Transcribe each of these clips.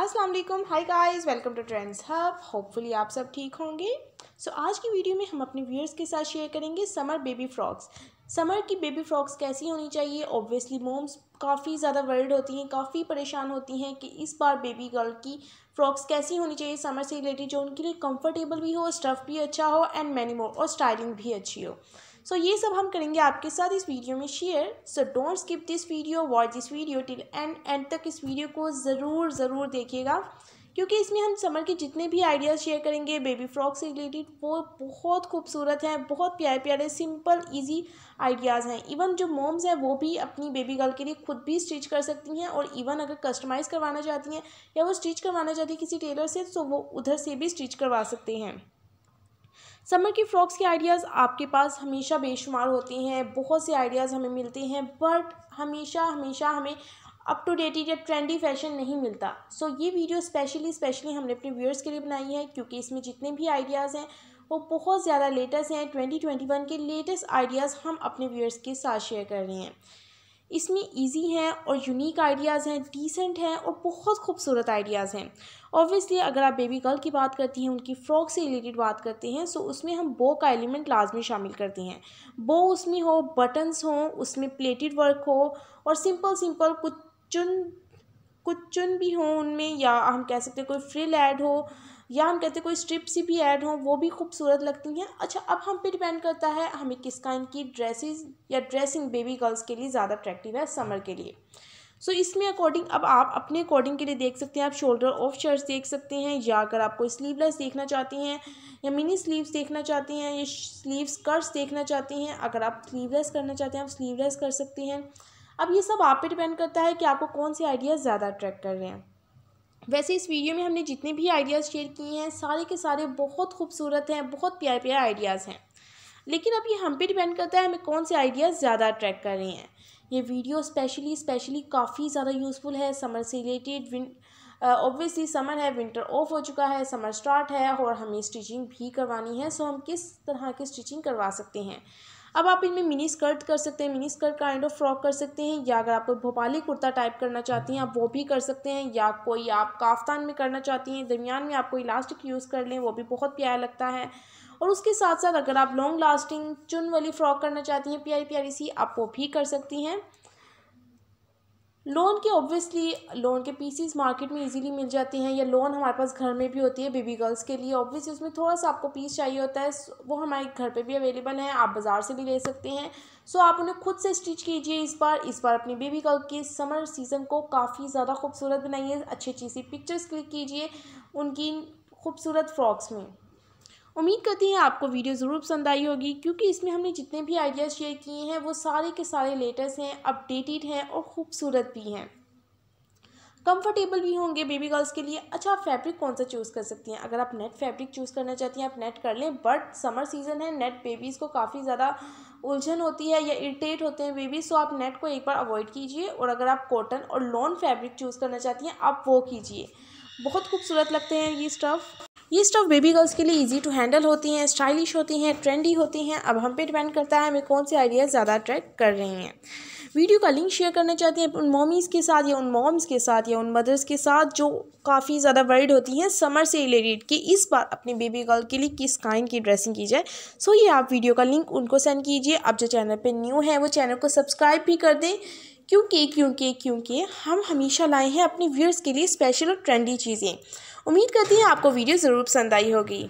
Aslam hi guys welcome to trends hub hopefully आप सब ठीक होंगे सो so, आज की वीडियो में हम अपने व्यूअर्स के साथ शेयर करेंगे समर बेबी फ्रॉक्स समर की बेबी फ्रॉक्स कैसी होनी चाहिए ऑब्वियसली मोम्स काफ़ी ज़्यादा वर्ल्ड होती हैं काफ़ी परेशान होती हैं कि इस बार बेबी गर्ल की फ्रॉक्स कैसी होनी चाहिए समर से रिलेटेड जो उनके लिए कम्फर्टेबल भी हो स्टफ़ भी अच्छा हो एंड मैनी मोर और स्टाइलिंग भी अच्छी हो सो ये सब हम करेंगे आपके साथ इस वीडियो में share so don't skip this video watch this video till end end तक इस वीडियो को ज़रूर ज़रूर देखिएगा क्योंकि इसमें हम समर के जितने भी आइडियाज़ शेयर करेंगे बेबी फ्रॉक से रिलेटेड वो बहुत खूबसूरत हैं बहुत प्यारे प्यारे सिंपल इजी आइडियाज़ हैं इवन जो मोम्स हैं वो भी अपनी बेबी गर्ल के लिए खुद भी स्टिच कर सकती हैं और इवन अगर कस्टमाइज़ करवाना चाहती हैं या वो स्टिच करवाना चाहती है किसी टेलर से तो वो उधर से भी स्टिच करवा सकते हैं समर की फ़्रॉक्स के आइडियाज़ आपके पास हमेशा बेशुमार होते हैं बहुत से आइडियाज़ हमें मिलते हैं बट हमेशा हमेशा हमें अप टू डेटेड या ट्रेंडी फैशन नहीं मिलता सो so, ये वीडियो स्पेशली स्पेशली हमने अपने व्यूअर्स के लिए बनाई है क्योंकि इसमें जितने भी आइडियाज़ हैं वो बहुत ज़्यादा लेटेस्ट हैं ट्वेंटी ट्वेंटी वन के लेटेस्ट आइडियाज़ हम अपने व्यूअर्स के साथ शेयर कर रहे हैं इसमें इजी हैं और यूनिक आइडियाज़ हैं डिसेंट हैं और बहुत खूबसूरत आइडियाज़ हैं ऑब्वियसली अगर आप बेबी गर्ल की बात करती हैं उनकी फ्रॉक से रिलेटेड बात करते हैं सो उसमें हम बो का एलिमेंट लाजमी शामिल करते हैं बो उसमें हो बटन्स हों उसमें प्लेटेड वर्क हो और सिंपल सिंपल कुछ चुन कुछ चुन भी हों उनमें या हम कह सकते हैं कोई फ्रिल ऐड हो या हम कहते हैं कोई स्ट्रिप सी भी ऐड हो वो भी खूबसूरत लगती हैं अच्छा अब हम पे डिपेंड करता है हमें किस काइंड की ड्रेसेस या ड्रेसिंग बेबी गर्ल्स के लिए ज़्यादा अट्रैक्टिव है समर के लिए सो so, इसमें अकॉर्डिंग अब आप अपने अकॉर्डिंग के लिए देख सकते हैं आप शोल्डर ऑफ शर्ट्स देख सकते हैं या अगर आप कोई स्लीवलेस देखना चाहते हैं या मिनी स्लीव्स देखना चाहते हैं या स्लीव्स कर्स देखना चाहते हैं अगर आप स्लीवलेस करना चाहते हैं आप स्लीवलेस कर सकते हैं अब ये सब आप पे डिपेंड करता है कि आपको कौन से आइडियाज़ ज़्यादा अट्रैक्ट कर रहे हैं वैसे इस वीडियो में हमने जितने भी आइडियाज़ शेयर किए हैं सारे के सारे बहुत खूबसूरत हैं बहुत प्यारे प्यारे आइडियाज़ हैं लेकिन अब ये हम पे डिपेंड करता है हमें कौन से आइडियाज़ ज़्यादा अट्रैक्ट कर रहे हैं ये वीडियो स्पेशली स्पेशली काफ़ी ज़्यादा यूज़फुल है समर से रिलेटेड विन ऑब्वियसली समर है विंटर ऑफ हो चुका है समर स्टार्ट है और हमें स्टिचिंग भी करवानी है सो हम किस तरह की स्टिचिंग करवा सकते हैं अब आप इनमें मिनी स्कर्ट कर सकते हैं mini skirt kind of frock कर सकते हैं या अगर कोई भोपाली कुर्ता टाइप करना चाहती हैं आप वो भी कर सकते हैं या कोई आप काफ्तान में करना चाहती हैं दरमियान में आप कोई इलास्टिक यूज़ कर लें वो भी बहुत प्यारा लगता है और उसके साथ साथ अगर आप लॉन्ग लास्टिंग चुन वाली फ़्रॉक करना चाहती हैं प्यारी प्यारी सी आप वो भी कर सकती हैं लोन के ऑब्वियसली लोन के पीसीज़ मार्केट में इजीली मिल जाती हैं या लोन हमारे पास घर में भी होती है बेबी गर्ल्स के लिए ऑब्वियसली उसमें थोड़ा सा आपको पीस चाहिए होता है वो हमारे घर पे भी अवेलेबल है आप बाज़ार से भी ले सकते हैं सो आप उन्हें खुद से स्टिच कीजिए इस बार इस बार अपनी बेबी गर्ल के समर सीज़न को काफ़ी ज़्यादा खूबसूरत बनाइए अच्छी अच्छी सी पिक्चर्स क्लिक कीजिए उनकी खूबसूरत फ्रॉक्स में उम्मीद करती हैं आपको वीडियो ज़रूर पसंद आई होगी क्योंकि इसमें हमने जितने भी आइडियाज़ शेयर किए हैं वो सारे के सारे लेटेस्ट हैं अपडेटेड हैं और ख़ूबसूरत भी हैं कंफर्टेबल भी होंगे बेबी गर्ल्स के लिए अच्छा आप फैब्रिक कौन सा चूज़ कर सकती हैं अगर आप नेट फैब्रिक चूज़ करना चाहती हैं आप नेट कर लें बट समर सीज़न है नेट बेबीज़ को काफ़ी ज़्यादा उलझन होती है या इरिटेट होते हैं बेबीज़ सो तो आप नेट को एक बार अवॉइड कीजिए और अगर आप कॉटन और लॉन फैब्रिक चूज़ करना चाहती हैं आप वो कीजिए बहुत खूबसूरत लगते हैं ये स्टफ़ ये स्टफ बेबी गर्ल्स के लिए ईजी टू हैंडल होती हैं स्टाइलिश होती हैं ट्रेंडी होती हैं अब हम पे डिपेंड करता है हमें कौन से आइडियाज़ ज़्यादा अट्रैक्ट कर रही हैं वीडियो का लिंक शेयर करना चाहते हैं उन मॉमीज़ के साथ या उन मॉम्स के साथ या उन मदर्स के साथ जो काफ़ी ज़्यादा वर्ड होती हैं समर से रिलेटेड कि इस बार अपनी बेबी गर्ल के लिए किस काइंड की ड्रेसिंग की जाए सो ये आप वीडियो का लिंक उनको सेंड कीजिए आप जो चैनल पर न्यू है वो चैनल को सब्सक्राइब भी कर दें क्योंकि क्योंकि क्योंकि हम हमेशा लाए हैं अपने व्यूअर्स के लिए स्पेशल और ट्रेंडी चीज़ें उम्मीद करती हूँ आपको वीडियो ज़रूर पसंद आई होगी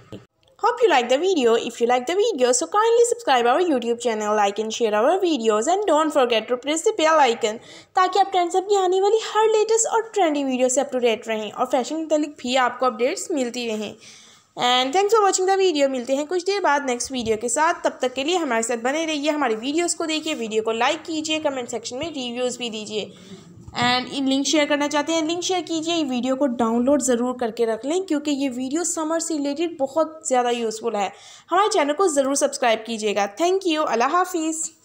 hope you like the video if you like the video so kindly subscribe our YouTube channel like and share our videos and don't forget to press the bell icon ताकि आप ट्रेंड्स की आने वाली हर लेटेस्ट और trendy video से up to date रहें और फैशन मुतलिक भी आपको अपडेट्स मिलती रहें and thanks for watching the video मिलते हैं कुछ देर बाद नेक्स्ट वीडियो के साथ तब तक के लिए हमारे साथ बने रहिए हमारी वीडियोज़ को देखिए वीडियो को लाइक कीजिए कमेंट सेक्शन में रिव्यूज़ भी दीजिए एंड इन लिंक शेयर करना चाहते हैं लिंक शेयर कीजिए ये वीडियो को डाउनलोड ज़रूर करके रख लें क्योंकि ये वीडियो समर से रिलेटेड बहुत ज़्यादा यूज़फुल है हमारे चैनल को ज़रूर सब्सक्राइब कीजिएगा थैंक यू अल्लाह हाफिज़